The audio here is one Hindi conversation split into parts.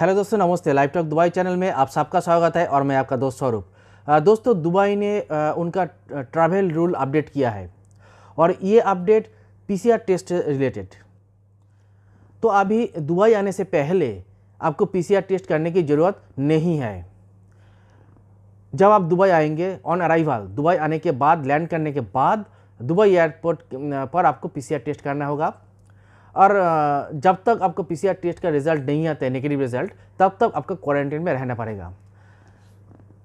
हेलो दोस्तों नमस्ते लाइव टॉक दुबई चैनल में आप सबका स्वागत है और मैं आपका दोस्त स्वरूप दोस्तों दुबई ने उनका ट्रैवल रूल अपडेट किया है और ये अपडेट पीसीआर टेस्ट रिलेटेड तो अभी दुबई आने से पहले आपको पीसीआर टेस्ट करने की ज़रूरत नहीं है जब आप दुबई आएंगे ऑन अराइवल दुबई आने के बाद लैंड करने के बाद दुबई एयरपोर्ट पर आपको पी टेस्ट करना होगा और जब तक आपको पीसीआर टेस्ट का रिजल्ट नहीं आता है नेगेटिव रिजल्ट तब तक आपको क्वारंटीन में रहना पड़ेगा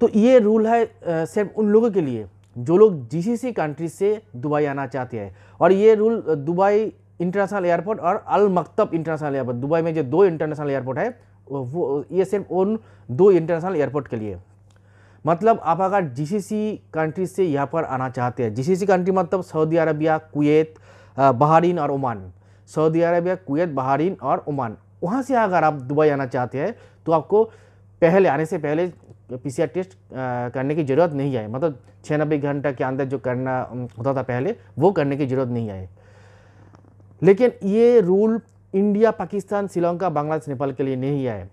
तो ये रूल है सिर्फ उन लोगों के लिए जो लोग जीसीसी कंट्री से दुबई आना चाहते हैं और ये रूल दुबई इंटरनेशनल एयरपोर्ट और Al Maktoum international airport Dubai में जो दो इंटरनेशनल एयरपोर्ट है वो ये सिर्फ उन दो इंटरनेशनल एयरपोर्ट के लिए मतलब आप अगर जी कंट्री से यहाँ पर आना चाहते हैं जी कंट्री मतलब सऊदी अरबिया कुवैत बहरीन और Oman Saudi Arabia Kuwait Bahrain और ओमान वहाँ से अगर आप दुबई आना चाहते हैं तो आपको पहले आने से पहले पी टेस्ट करने की ज़रूरत नहीं आए मतलब छियानबे घंटा के अंदर जो करना होता था पहले वो करने की ज़रूरत नहीं आए लेकिन ये रूल इंडिया पाकिस्तान श्रीलंका बांग्लादेश नेपाल के लिए नहीं आए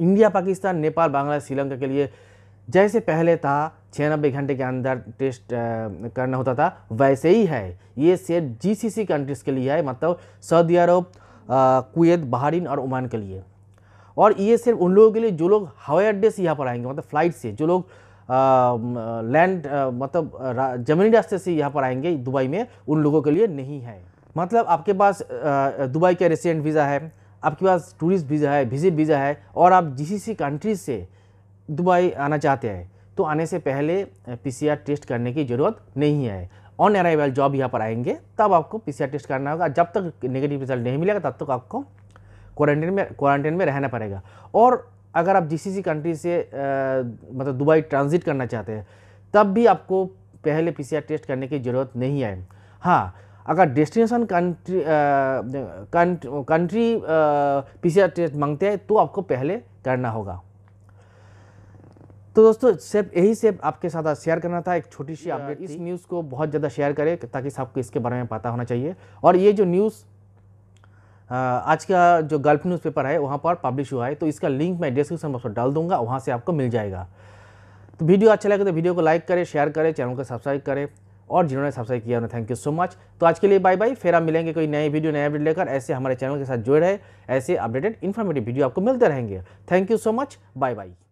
इंडिया पाकिस्तान नेपाल बांग्लादेश श्रीलंका के लिए जैसे पहले था छियानबे घंटे के अंदर टेस्ट करना होता था वैसे ही है ये सेट जीसीसी कंट्रीज़ के लिए है मतलब सऊदी अरब कुवैत बहरीन और ओमान के लिए और ये सिर्फ उन लोगों के लिए जो लोग हवाई अड्डे से यहाँ पर आएंगे मतलब फ़्लाइट से जो लोग लैंड मतलब जमीनी रास्ते से यहाँ पर आएंगे दुबई में उन लोगों के लिए नहीं है मतलब आपके पास दुबई का रेसिडेंट वीज़ा है आपके पास टूरिस्ट वीज़ा है विजिट वीज़ा है और आप जी कंट्रीज से दुबई आना चाहते हैं तो आने से पहले पीसीआर टेस्ट करने की ज़रूरत नहीं है ऑन अराइवल जॉब यहाँ पर आएंगे तब आपको पीसीआर टेस्ट करना होगा जब तक नेगेटिव रिजल्ट नहीं मिलेगा तब तक आपको क्वारंटीन में क्वारंटीन में रहना पड़ेगा और अगर आप जीसीसी कंट्री से आ, मतलब दुबई ट्रांजिट करना चाहते हैं तब भी आपको पहले पी टेस्ट करने की ज़रूरत नहीं है हाँ अगर destination country country P test मांगते हैं तो आपको पहले करना होगा तो दोस्तों सिर्फ यही सिर्फ आपके साथ शेयर करना था एक छोटी सी अपडेट इस न्यूज़ को बहुत ज़्यादा शेयर करें ताकि सबको इसके बारे में पता होना चाहिए और ये जो न्यूज़ आज का जो गल्फ न्यूज़पेपर है वहाँ पर पब्लिश हुआ है तो इसका लिंक मैं डिस्क्रिप्शन बॉक्स में डाल दूंगा वहाँ से आपको मिल जाएगा तो वीडियो अच्छा लगे तो वीडियो को लाइक करें शेयर करें चैनल को सब्सक्राइब करें और जिन्होंने सब्सक्राइब किया उन्हें थैंक यू सो मच तो आज के लिए बाय बाय फिर आप मिलेंगे कोई नए वीडियो नया वीडियो लेकर ऐसे हमारे चैनल के साथ जुड़े रहे ऐसे अपडेटेड इन्फॉर्मेटिव वीडियो आपको मिलते रहेंगे thank you so much bye bye